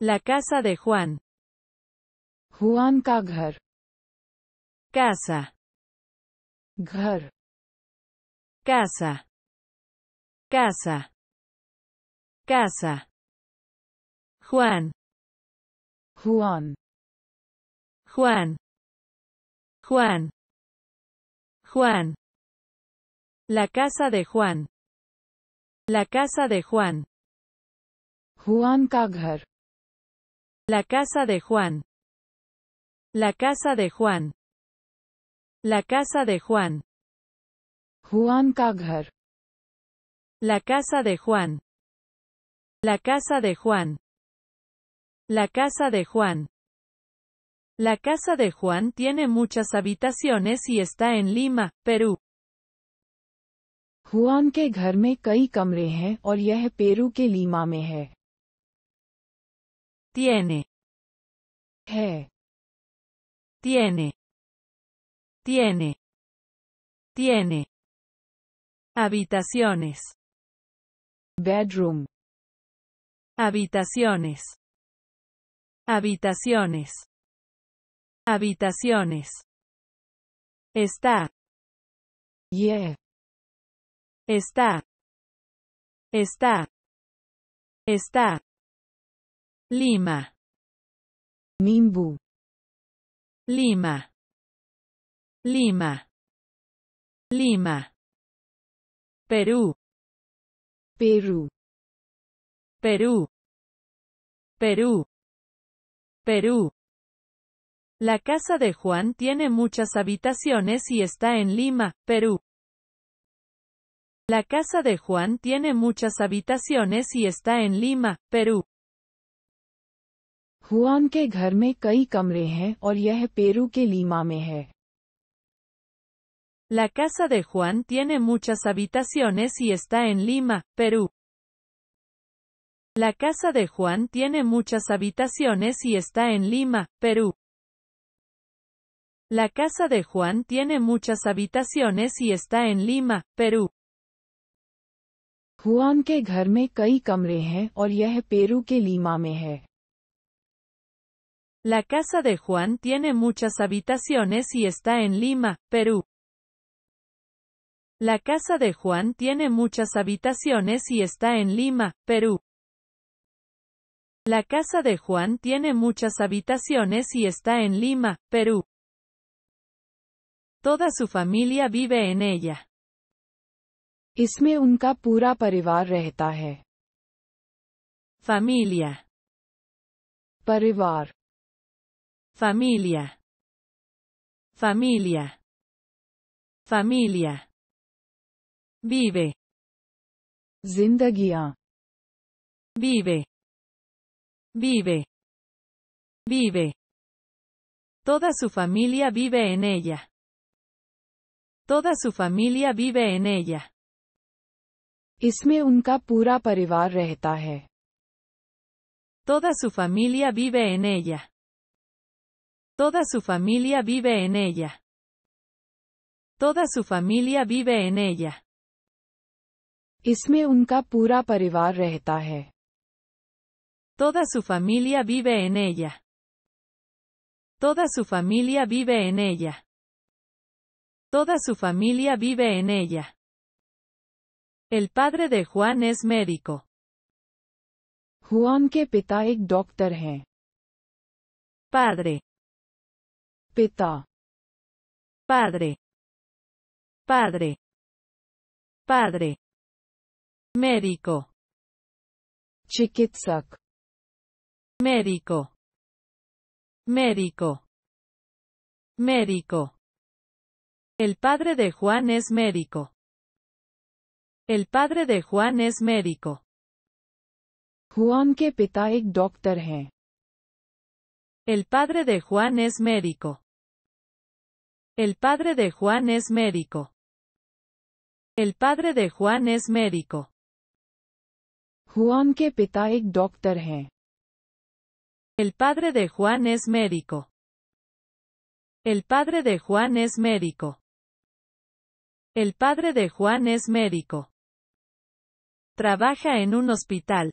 La casa de Juan. Juan ka Casa. Ghar. Casa. Casa. Casa. Juan. Juan. Juan. Juan. Juan. La casa de Juan. La casa de Juan. Juan ka la casa de Juan. La casa de Juan. La casa de Juan. Juan Kaghar. La casa de Juan. La casa de Juan. La casa de Juan. La casa de Juan tiene muchas habitaciones y está en Lima, Perú. Juan ke ghar mein kai kamre hain aur yeh Peru ke Lima tiene he tiene tiene tiene habitaciones bedroom habitaciones habitaciones habitaciones está yeah está está está Lima. Nimbu. Lima. Lima. Lima. Perú. Perú. Perú. Perú. Perú. La casa de Juan tiene muchas habitaciones y está en Lima, Perú. La casa de Juan tiene muchas habitaciones y está en Lima, Perú. Juan La casa de Juan tiene muchas habitaciones y está en Lima, Perú. La casa de Juan tiene muchas habitaciones y está en Lima, Perú. La casa de Juan tiene muchas habitaciones y está en Lima, Perú. Juan के घर में कई कमरे हैं la casa de Juan tiene muchas habitaciones y está en Lima, Perú. La casa de Juan tiene muchas habitaciones y está en Lima, Perú. La casa de Juan tiene muchas habitaciones y está en Lima, Perú. Toda su familia vive en ella. Esme unka pura parivar rehta Familia. Parivar familia, familia, familia. Vive. Zindagia. Vive. Vive. Vive. Toda su familia vive en ella. Toda su familia vive en ella. isme un capura parivar रहता Toda su familia vive en ella. Toda su familia vive en ella. Toda su familia vive en ella. Toda su familia vive en ella. Toda su familia vive en ella. Toda su familia vive en ella. El padre de Juan es médico. Juan ke pita ek doctor Padre. Padre. Padre. Padre. Médico. Chikitsak. Médico. Médico. Médico. El padre de Juan es médico. El padre de Juan es médico. Juan que pita ek El padre de Juan es médico. El padre de Juan es médico. El padre de Juan es médico. Juan que pita ek doctor El padre de Juan es médico. El padre de Juan es médico. El padre de Juan es médico. Trabaja en un hospital.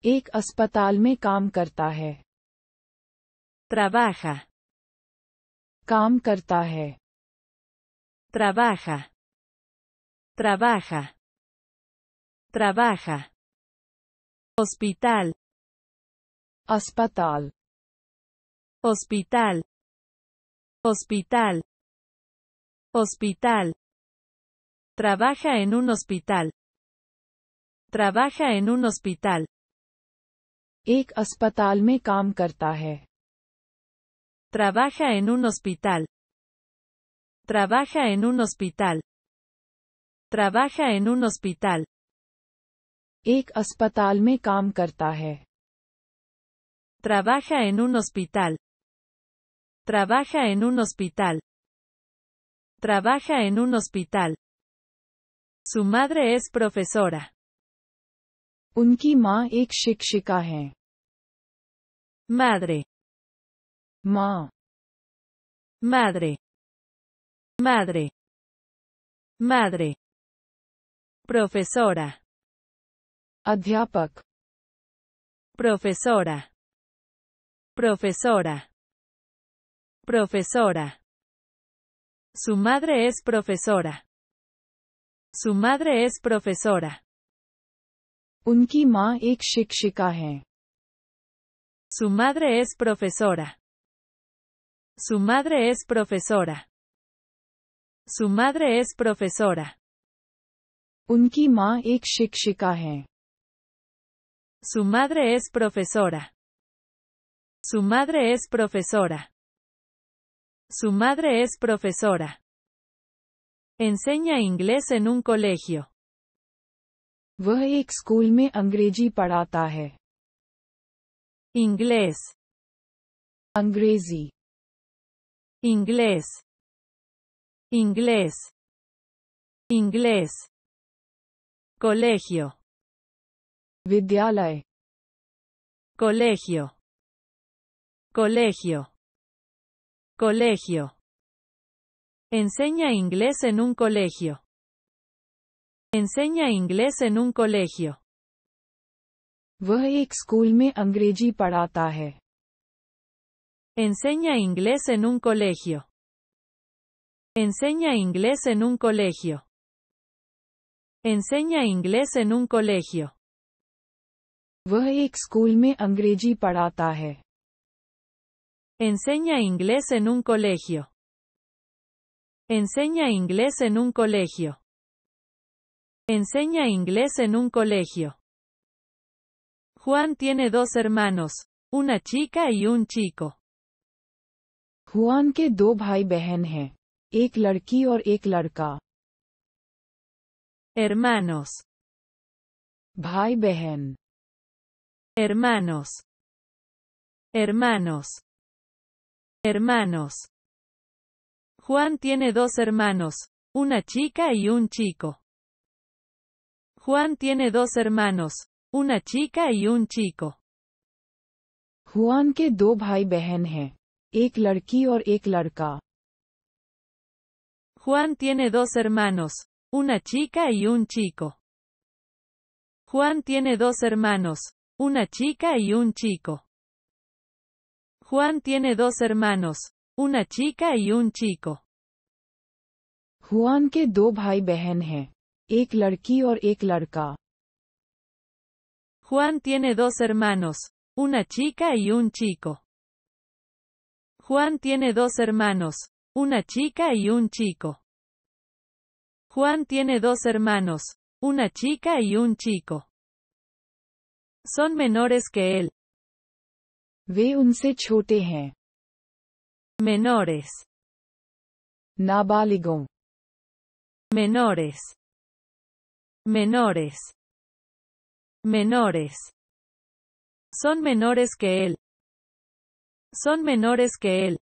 Ek hospital me kam karta Trabaja. काम trabaja trabaja trabaja hospital hospital hospital hospital hospital trabaja en un hospital trabaja en un hospital एक Trabaja en un hospital. Trabaja en un hospital. Trabaja en un hospital. Trabaja en un hospital. Trabaja en un hospital. Trabaja en un hospital. Su madre es profesora. Madre. Ma. Madre. Madre. Madre. Profesora. Adhyapak. Profesora. Profesora. Profesora. Su madre es profesora. Su madre es profesora. Unki ma ek shikshika Su madre es profesora. Su madre es profesora. Su madre es profesora. Unki ek Su madre es profesora. Su madre es profesora. Su madre es profesora. Enseña inglés en un colegio. Vah ek school me angreji paratahe. Inglés. Angrezi inglés, inglés, inglés, colegio, vidyalay, colegio, colegio, colegio. Enseña inglés en un colegio. Enseña inglés en un colegio. वह एक school me Enseña inglés en un colegio. Enseña inglés en un colegio. Enseña inglés en un colegio. Enseña inglés en un colegio. Enseña inglés en un colegio. Enseña inglés en un colegio. Juan tiene dos hermanos, una chica y un chico. Juan que do bhai behen Ek hermanos Bhai Bejen, hermanos hermanos hermanos Juan tiene dos hermanos, una chica y un chico. Juan tiene dos hermanos, una chica y un chico. Juan que do Juan tiene dos hermanos, una chica y un chico. Juan tiene dos hermanos, una chica y un chico. Juan tiene dos hermanos, una chica y un chico. Juan tiene dos hermanos, una Juan tiene dos hermanos, una chica y un chico. Juan tiene dos hermanos, una chica y un chico. Juan tiene dos hermanos, una chica y un chico. Son menores que él. Ve un menores menores menores menores son menores que él son menores que él.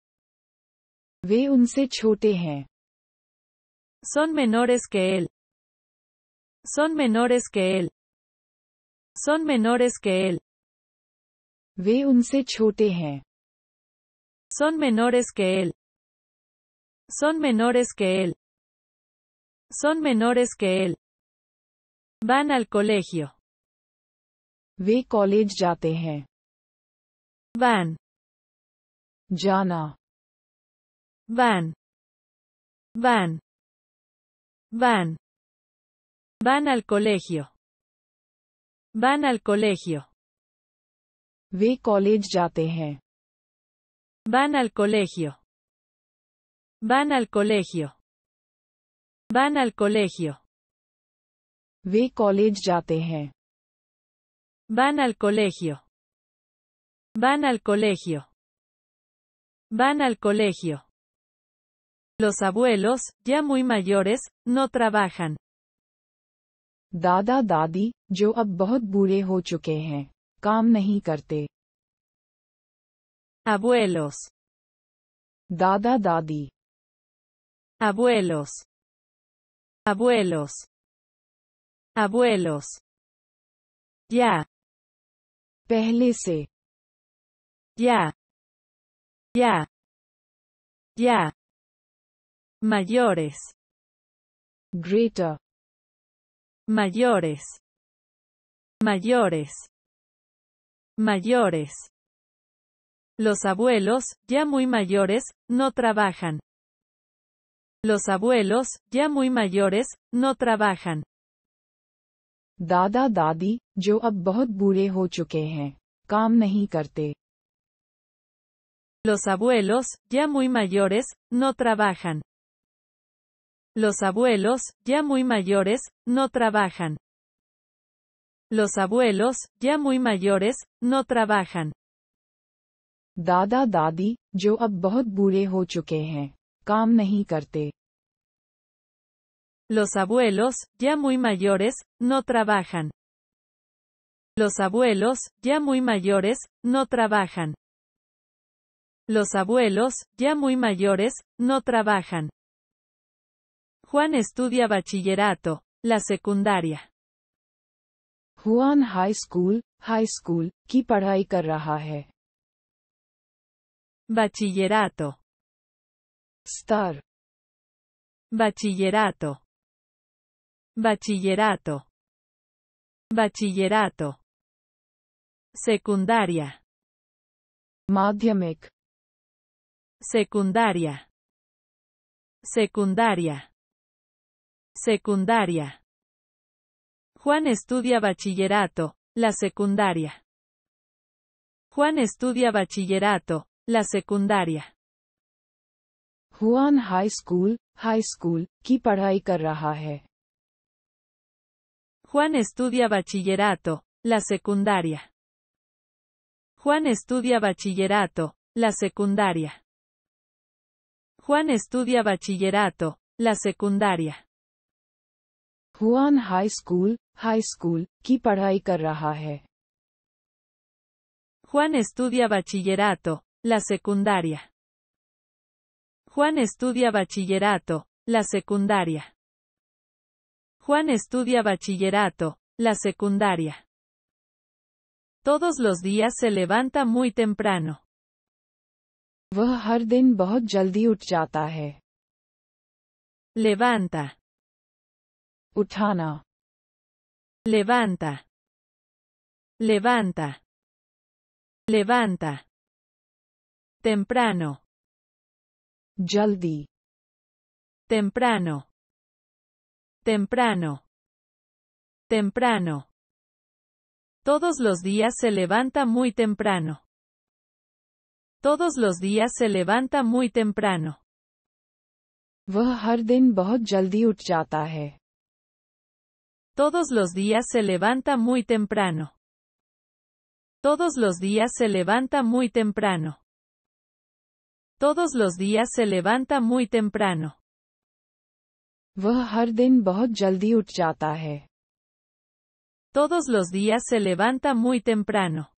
Ve, un छोटे Son menores que él. Son menores que él. Son menores que él. Ve, un Son menores que él. Son menores que él. Son menores que él. Van al colegio. Ve, college जाते Van. Jana. Van. Van. Van. Van al colegio. Van al colegio. Ve college जाते Van al colegio. Van al colegio. Van al colegio. Ve college जाते Van al colegio. Van al colegio. Van al colegio. Los abuelos, ya muy mayores, no trabajan. Dada, dadi, yo ab bure bure ho chuke Abuelos. Dada, dadi. Abuelos. Abuelos. Abuelos. Ya. Pehle Ya ya, ya, mayores, greater, mayores, mayores, mayores. Los abuelos, ya muy mayores, no trabajan. Los abuelos, ya muy mayores, no trabajan. Dada dadi, yo ab bahut bure ho chuke los abuelos, ya muy mayores, no trabajan. Los abuelos, ya muy mayores, no trabajan. Los abuelos, ya muy mayores, no trabajan. Dada dadi, yo ab bure ho ho chuke hain, Los abuelos, ya muy mayores, no trabajan. Los abuelos, ya muy mayores, no trabajan. Los abuelos, ya muy mayores, no trabajan. Juan estudia bachillerato, la secundaria. Juan high school, high school, ki padhai Bachillerato. Star. Bachillerato. Bachillerato. Bachillerato. Secundaria. Madhyamik secundaria, secundaria, secundaria. Juan estudia bachillerato, la secundaria. Juan estudia bachillerato, la secundaria. Juan High School, High School, qué पढ़ाई Juan estudia bachillerato, la secundaria. Juan estudia bachillerato, la secundaria. Juan estudia bachillerato, la secundaria. Juan High School, High School, ¿qué पढ़ाई Juan estudia bachillerato, la secundaria. Juan estudia bachillerato, la secundaria. Juan estudia bachillerato, la secundaria. Todos los días se levanta muy temprano. Levanta. Uthana. Levanta. Levanta. Levanta. Temprano. Jaldi. Temprano. Temprano. Temprano. Todos los días se levanta muy temprano. Todos los días se levanta muy temprano. Todos los días se levanta muy temprano. Todos los días se levanta muy temprano. Todos los días se levanta muy temprano. Todos los días se levanta muy temprano.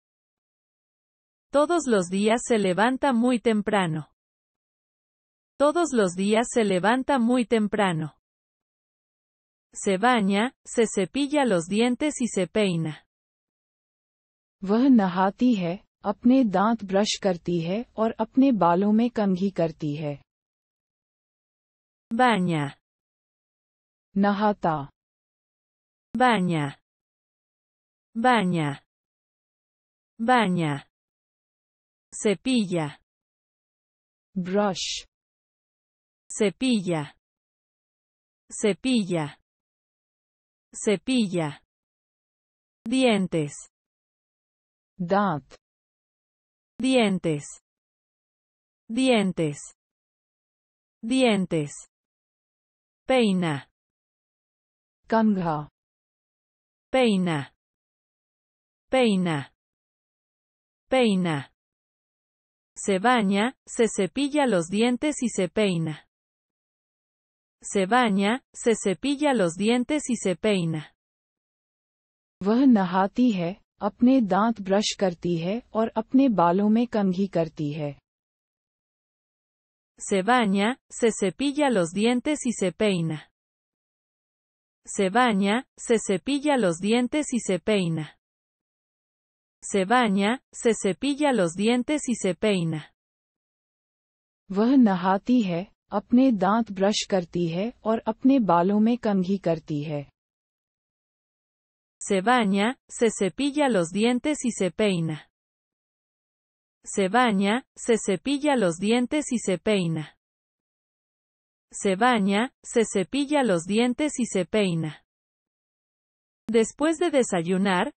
Todos los días se levanta muy temprano. Todos los días se levanta muy temprano. Se baña, se cepilla los dientes y se peina. वह नहाती है, अपने दांत ब्रश करती है और अपने बालों में कंघी करती है. Baña. Nahata. Baña. Baña. Baña cepilla brush cepilla cepilla cepilla dientes dot dientes dientes dientes peina congo, peina peina peina se baña, se cepilla los dientes y se peina. Se baña, se cepilla los dientes y se peina. वह नहाती है अपने दांत ब्रश करती है और अपने बालों में कंघी करती है Se baña, se cepilla los dientes y se peina. Se baña, se cepilla los dientes y se peina se baña, se cepilla los dientes y se peina. वह नहाती है अपने दांत ब्रश करती है और अपने बालों में कंघी करती है Se baña, se cepilla los dientes y se peina. Se baña, se cepilla los dientes y se peina. Se baña, se cepilla los dientes y se peina. Después de desayunar,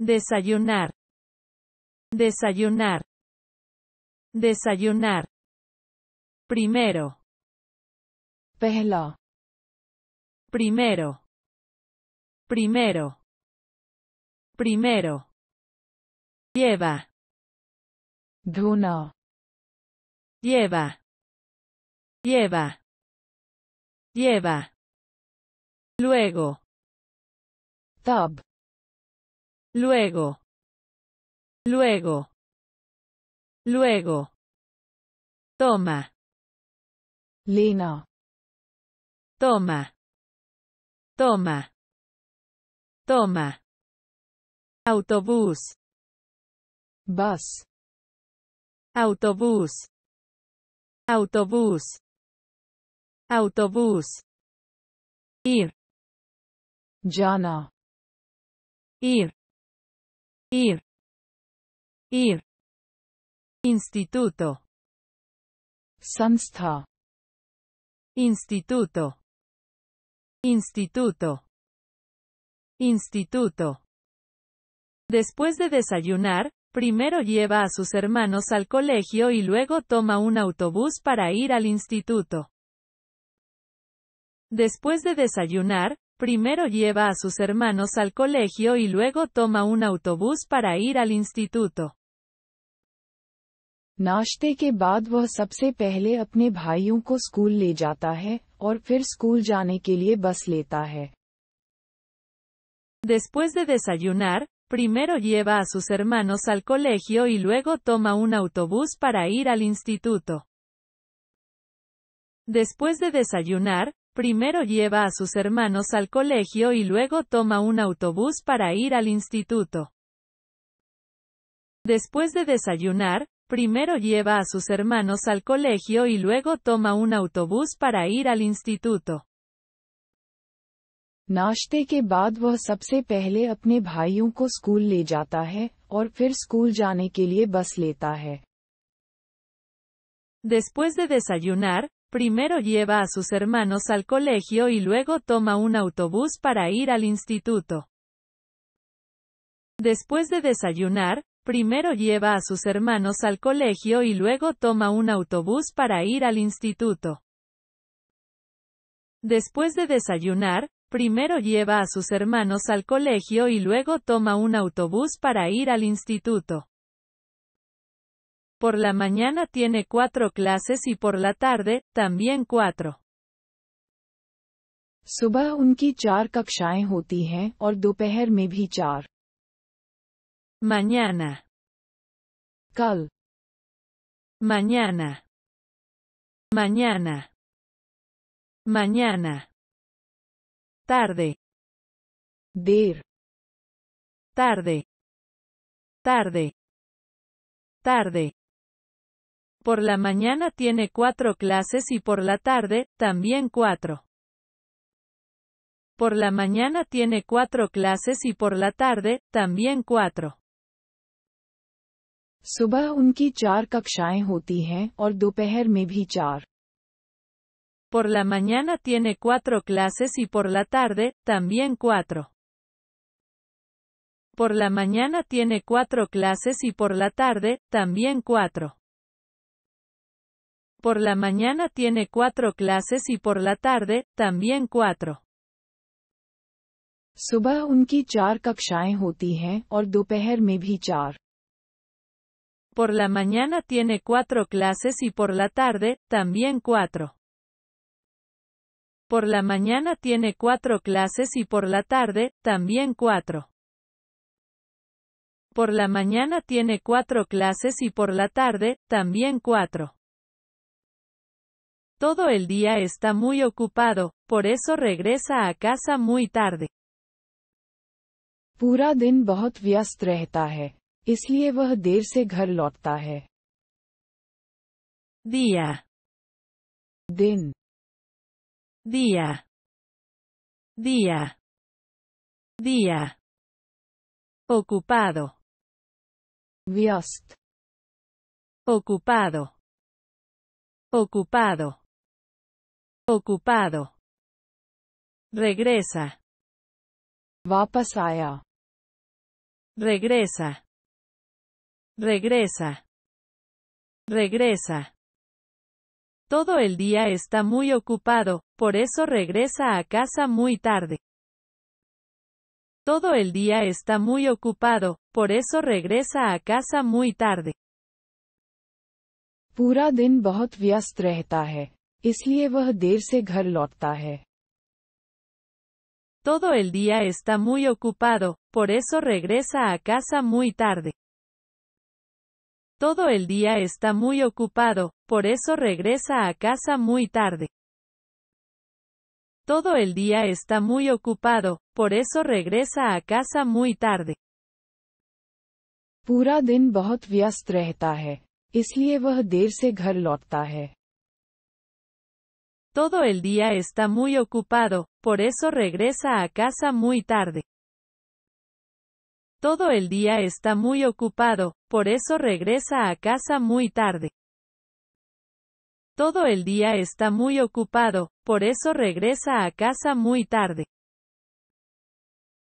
desayunar desayunar desayunar primero pehla primero primero primero lleva Duna. lleva lleva lleva luego Luego. Luego. Luego. Toma. Lino. Toma. Toma. Toma. Autobús. Bus. Autobús. Autobús. Autobús. Ir. Jana ir, ir, ir. Instituto. Sanstha. Instituto. Instituto. Instituto. Después de desayunar, primero lleva a sus hermanos al colegio y luego toma un autobús para ir al instituto. Después de desayunar, Primero lleva a sus hermanos al colegio y luego toma un autobús para ir al instituto. Después de desayunar, primero lleva a sus hermanos al colegio y luego toma un autobús para ir al instituto. Después de desayunar, Primero lleva a sus hermanos al colegio y luego toma un autobús para ir al instituto. Después de desayunar, primero lleva a sus hermanos al colegio y luego toma un autobús para ir al instituto. Después de desayunar, Primero lleva a sus hermanos al colegio y luego toma un autobús para ir al instituto. Después de desayunar, primero lleva a sus hermanos al colegio y luego toma un autobús para ir al instituto. Después de desayunar, primero lleva a sus hermanos al colegio y luego toma un autobús para ir al instituto. Por la mañana tiene cuatro clases y por la tarde, también cuatro. Suba unki Mañana. Kal. Mañana. Mañana. Mañana. Tarde. Dir. Tarde. Tarde. Tarde. Por la mañana tiene cuatro clases y por la tarde, también cuatro. Por la mañana tiene cuatro clases y por la tarde, también cuatro. Por la mañana tiene cuatro clases y por la tarde, también cuatro. Por la mañana tiene cuatro clases y por la tarde, también cuatro. Por la mañana tiene cuatro clases y por la tarde, también cuatro. Por la mañana tiene cuatro clases y por la tarde, también cuatro. Por la mañana tiene cuatro clases y por la tarde, también cuatro. Por la mañana tiene cuatro clases y por la tarde, también cuatro todo el día está muy ocupado, por eso regresa a casa muy tarde. Pura din bahut vyast rehta hai, isliye vah se ghar hai. Día. Din. Día. Día. Día. Ocupado. Vyast. Ocupado. Ocupado. Ocupado. Regresa. Regresa. Regresa. Regresa. Todo el día está muy ocupado, por eso regresa a casa muy tarde. Todo el día está muy ocupado, por eso regresa a casa muy tarde. Pura din bahut vyast इसलिए Todo el día está muy ocupado, por eso regresa a casa muy tarde. Todo el día está muy ocupado, por eso regresa a casa muy tarde. Todo el día está muy ocupado, por eso regresa a casa muy tarde. Pura din todo el día está muy ocupado, por eso regresa a casa muy tarde. Todo el día está muy ocupado, por eso regresa a casa muy tarde. Todo el día está muy ocupado, por eso regresa a casa muy tarde.